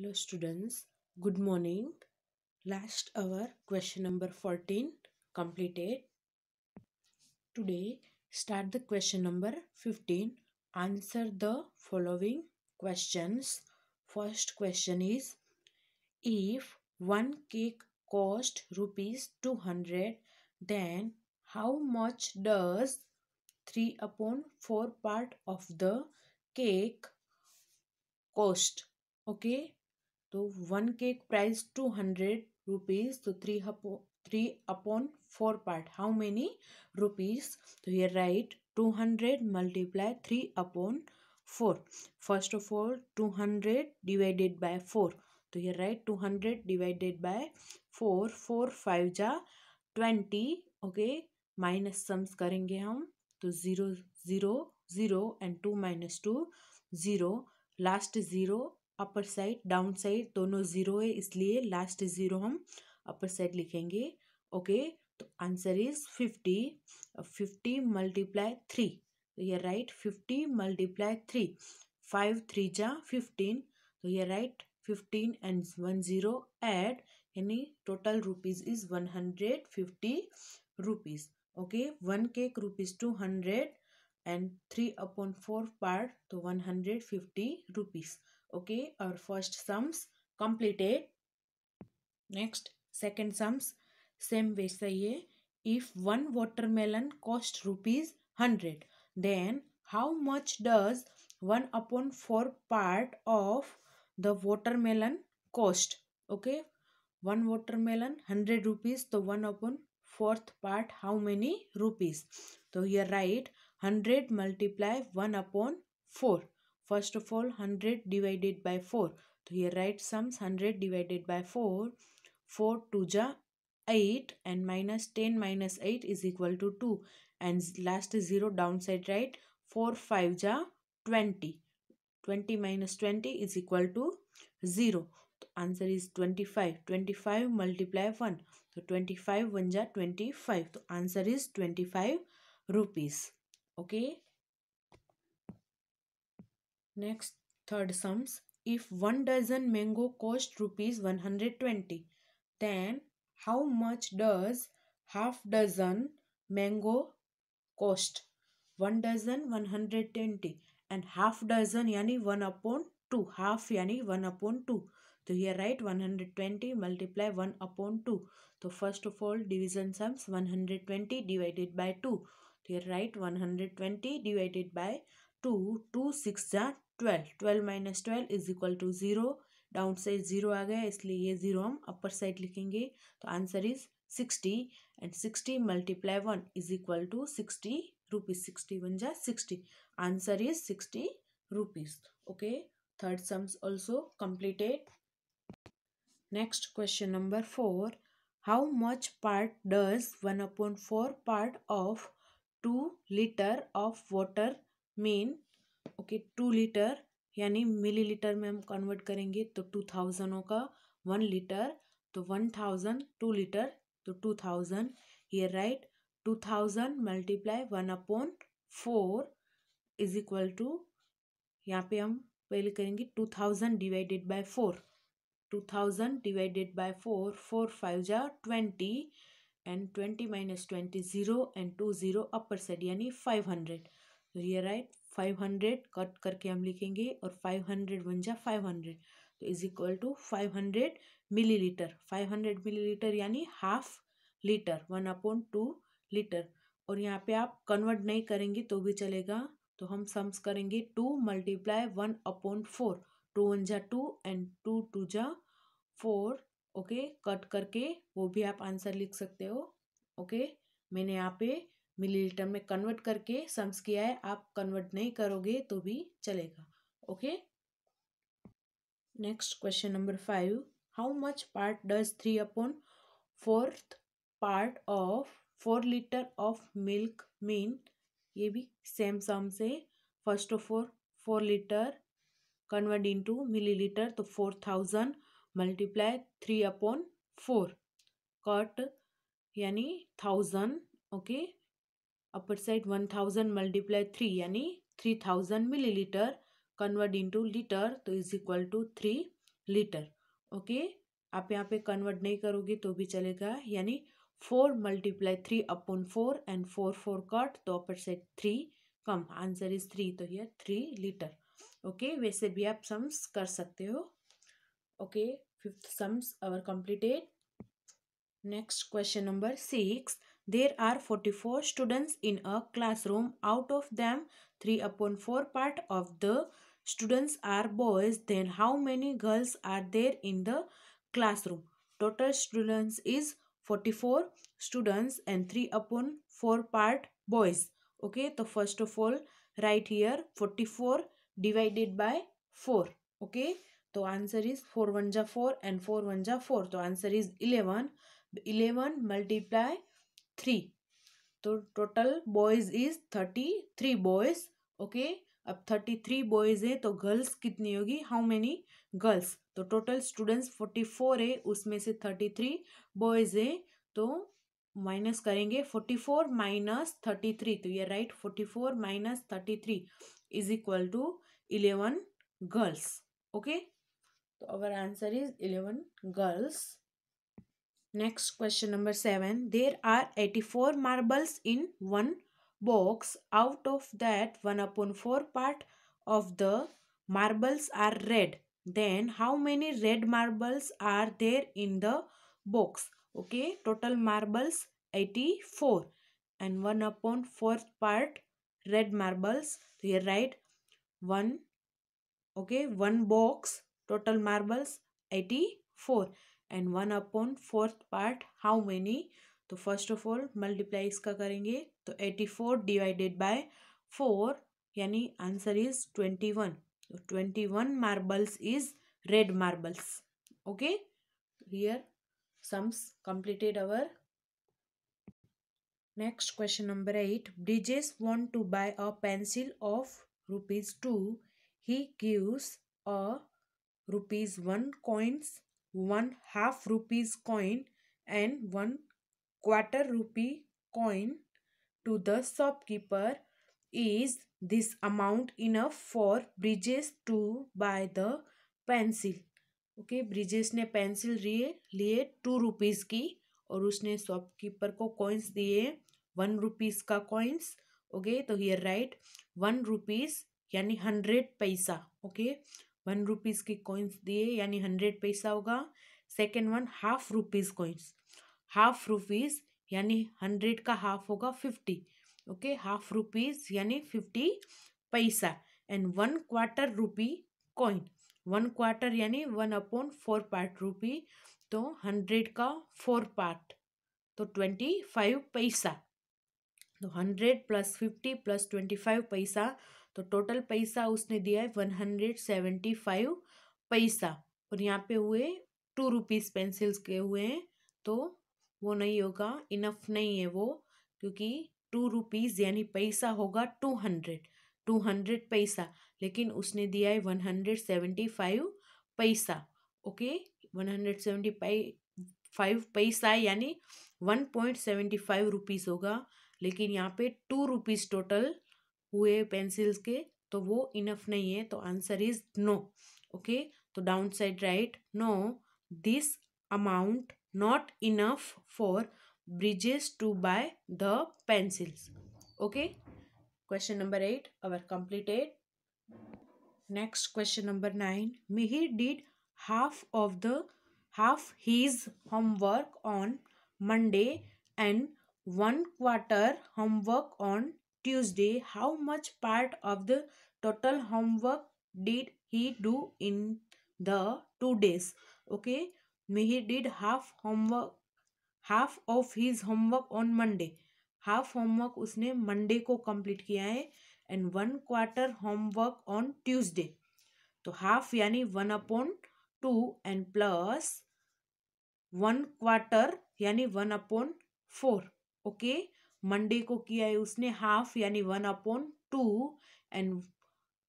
Hello students, good morning. Last hour question number 14 completed. Today start the question number 15. Answer the following questions. First question is if one cake cost rupees 200 then how much does 3 upon 4 part of the cake cost okay तो one cake price two hundred rupees तो three upon three upon four part how many rupees तो ये write two hundred multiply three upon four first of all two hundred divided by four तो ये write two hundred divided by four four five जा twenty okay minus sums करेंगे हम तो zero zero zero and two minus two zero last zero upper side down side दोनों zero है इसलिए last zero हम अपर साइड लिखेंगे okay तो answer is fifty fifty multiply three तो ये write fifty multiply three five three जा fifteen तो ये write fifteen and one zero add यानी total rupees is one hundred fifty rupees okay one cake rupees two hundred and three upon four part तो one hundred fifty rupees okay our first sums completed next second sums same वैसा ही if one watermelon cost rupees 100 then how much does 1 upon 4 part of the watermelon cost okay one watermelon 100 rupees so 1 upon fourth part how many rupees so here write 100 multiply 1 upon 4 First of all, 100 divided by 4. So here write sums 100 divided by 4. 4 to ja 8 and minus 10 minus 8 is equal to 2. And last is 0 downside right. 4 5 ja 20. 20 minus 20 is equal to 0. The answer is 25. 25 multiply 1. So 25 1 ja 25. The answer is 25 rupees. Okay. Next, third sums. If one dozen mango cost rupees 120, then how much does half dozen mango cost? One dozen 120 and half dozen yani 1 upon 2. Half yani 1 upon 2. So here write 120 multiply 1 upon 2. So first of all division sums 120 divided by 2. So here write 120 divided by 2. 2 6 are twelve twelve minus twelve is equal to zero down side zero आ गया इसलिए ये ज़ीरो हम upper side लिखेंगे तो answer is sixty and sixty multiply one is equal to sixty rupees sixty one जा sixty answer is sixty rupees okay third sums also completed next question number four how much part does one upon four part of two litre of water mean okay two litre यानी मिली litre में हम convert करेंगे तो two थाउजेंडों का one litre तो one thousand two litre तो two thousand ये write two thousand multiply one upon four is equal to यहाँ पे हम पहले करेंगे two thousand divided by four two thousand divided by four four five जा twenty and twenty minus twenty zero and two zero upper side यानी five hundred तो ये right five hundred cut करके हम लिखेंगे और फाइव हंड्रेड बन जा फाइव हंड्रेड तो is equal to five hundred millilitre five hundred millilitre यानी half litre one upon two litre और यहाँ पे आप कन्वर्ट नहीं करेंगे तो भी चलेगा तो हम सम्स करेंगे two multiply one upon four two one जा टू एंड टू टू जा फोर ओके कट करके वो भी आप आंसर लिख सकते हो ओके मैंने यहाँ पे मिलीलीटर में कन्वर्ट करके सम्स किया है आप कन्वर्ट नहीं करोगे तो भी चलेगा okay next question number five how much part does three upon fourth part of four litre of milk mean ये भी सेम सम से first of four four litre convert into millilitre तो four thousand multiply three upon four cut यानी thousand okay upper side one thousand multiply three यानी three thousand millilitre convert into litre तो is equal to three litre okay आप यहाँ पे convert नहीं करोगे तो भी चलेगा यानी four multiply three upon four and four four cut तो upper side three come answer is three तो यह थ्री लीटर ओके वैसे भी आप सम्स कर सकते हो okay fifth sums our completed next question number six There are 44 students in a classroom. Out of them, 3 upon 4 part of the students are boys. Then how many girls are there in the classroom? Total students is 44 students and 3 upon 4 part boys. Okay, so first of all, right here 44 divided by 4. Okay, so answer is 4 1 4 and 4 1 4. So answer is 11. 11 multiply three तो total boys is thirty three boys okay अब thirty three boys है तो girls कितनी होगी how many girls तो total students forty four है उसमें से थर्टी थ्री बॉयज़ है तो माइनस करेंगे forty four minus thirty three तो ये right forty four minus thirty three is equal to eleven girls okay तो our answer is eleven girls Next question number 7. There are 84 marbles in one box. Out of that 1 upon 4 part of the marbles are red. Then how many red marbles are there in the box? Okay, total marbles 84 and 1 upon 4th part red marbles. Here write 1, okay, 1 box total marbles 84. And one upon fourth part how many तो first of all multiply इसका करेंगे तो eighty four divided by four यानी answer is twenty one तो twenty one marbles is red marbles okay here sums completed our next question number 8 bridges want to buy a pencil of rupees 2 he gives a rupees 1 coins one half rupees coin and one quarter rupee coin to the shopkeeper is this amount enough for Brijesh to buy the pencil okay Brijesh ने pencil लिए लिए to rupees की और उसने shopkeeper को coins दिए one rupees का coins okay तो हियर राइट वन रुपीज यानी हंड्रेड पैसा ओके वन रुपीज़ की कॉइन्स दिए यानी हंड्रेड पैसा होगा second one half rupees coins half rupees यानी हंड्रेड का हाफ होगा फिफ्टी ओके हाफ रुपीज़ यानी फिफ्टी पैसा and one quarter rupee coin one quarter यानी one upon four part rupee तो हंड्रेड का फोर पार्ट तो ट्वेंटी फाइव पैसा तो hundred plus fifty plus twenty five पैसा तो टोटल पैसा उसने दिया है वन हंड्रेड सेवेंटी फाइव पैसा और यहाँ पे हुए टू रुपीज़ पेंसिल्स के हुए हैं तो वो नहीं होगा इनफ नहीं है वो क्योंकि टू रुपीज़ यानी पैसा होगा टू हंड्रेड टू हंड्रेड पैसा लेकिन उसने दिया है वन हंड्रेड सेवेंटी फाइव पैसा okay one hundred seventy five पैसा यानी one point seventy five rupees होगा लेकिन यहाँ पे टू रुपीज़ टोटल हुए पेंसिल्स के तो वो इनफ नहीं है तो आंसर इज नो ओके तो down side right no this amount not enough for Brijesh to buy the pencils okay question number at our completed next question number nine Mihir did half of the half his homework on Monday and one quarter homework on Tuesday, how much part of the total homework did he do in the two days? Okay, he did half homework, half of his homework on Monday. Half homework उसने Monday को complete किया है and one quarter homework on Tuesday तो half यानी one upon two and plus one quarter यानी one upon four okay Monday को किया है उसने हाफ यानी one upon two and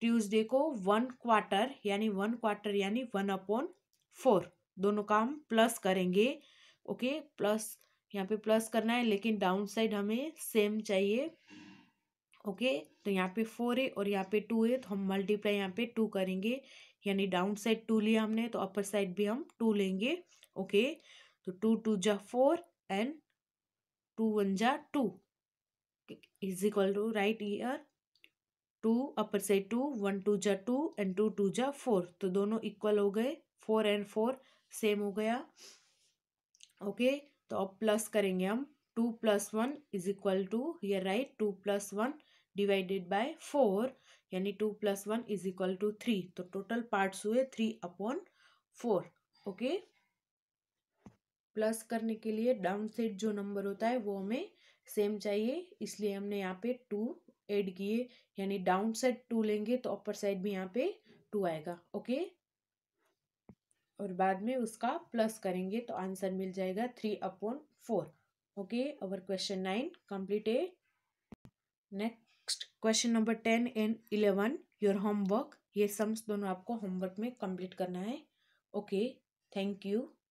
Tuesday को वन क्वार्टर यानी वन क्वार्टर यानी वन अपॉन फोर दोनों काम प्लस करेंगे ओके प्लस यहाँ पे प्लस करना है लेकिन डाउन साइड हमें सेम चाहिए ओके तो यहाँ पे फोर है और यहाँ पे टू है तो हम मल्टीप्लाई यहाँ पे टू करेंगे यानी डाउन साइड टू लिया हमने तो अपर साइड भी हम टू लेंगे ओके तो टू टू जा फोर एंड टू वन जा two is equal to right here two upper side two one two जा टू एंड टू टू जा फोर तो दोनों इक्वल हो गए फोर एंड फोर सेम हो गया ओके तो अब प्लस करेंगे हम two plus one is equal to here right two plus one divided by four यानी two plus one is equal to three तो टोटल पार्ट्स हुए three upon four okay plus करने के लिए डाउन सेट जो number होता है वो हमें सेम चाहिए इसलिए हमने यहाँ पे टू ऐड किए यानी डाउन साइड टू लेंगे तो अपर साइड भी यहाँ पे टू आएगा ओके और बाद में उसका प्लस करेंगे तो आंसर मिल जाएगा three upon four okay our question nine completed next question number ten and eleven your homework ये सम्स दोनों आपको होमवर्क में कंप्लीट करना है ओके थैंक यू